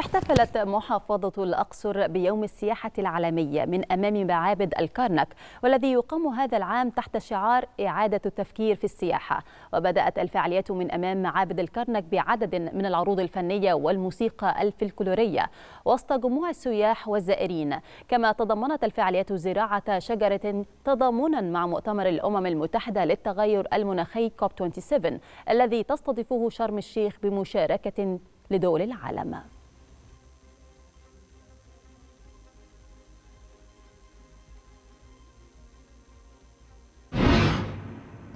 احتفلت محافظة الأقصر بيوم السياحة العالمية من أمام معابد الكرنك والذي يقام هذا العام تحت شعار إعادة التفكير في السياحة وبدأت الفعاليات من أمام معابد الكرنك بعدد من العروض الفنية والموسيقى الفلكلورية وسط جموع السياح والزائرين كما تضمنت الفعاليات زراعة شجرة تضامنا مع مؤتمر الأمم المتحدة للتغير المناخي كوب 27 الذي تستضيفه شرم الشيخ بمشاركة لدول العالم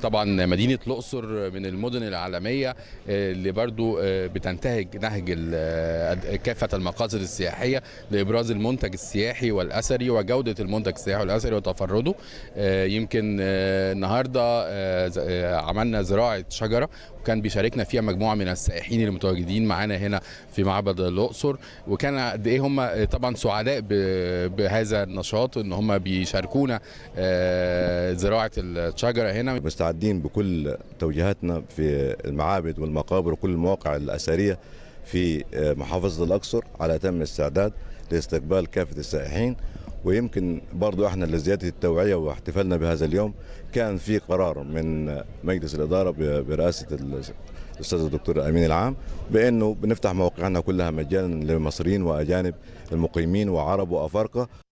طبعا مدينه الاقصر من المدن العالميه آه، اللي برضو آه، بتنتهج نهج آه، كافه المقاصد السياحيه لابراز المنتج السياحي والاثري وجوده المنتج السياحي والاثري وتفرده يمكن النهارده عملنا زراعه شجره وكان بيشاركنا فيها مجموعه من السائحين المتواجدين معنا معانا هنا في معبد الاقصر وكان قد ايه هم طبعا سعداء بهذا النشاط ان هم بيشاركونا زراعه الشجره هنا مستعد متعدين بكل توجيهاتنا في المعابد والمقابر وكل المواقع الاثريه في آه، محافظه الاقصر على اتم الاستعداد لاستقبال كافه السائحين ويمكن برضو احنا لزياده التوعيه واحتفالنا بهذا اليوم كان في قرار من مجلس الاداره برئاسه الاستاذ الدكتور الامين العام بانه بنفتح مواقعنا كلها مجانا للمصريين واجانب المقيمين وعرب وافارقه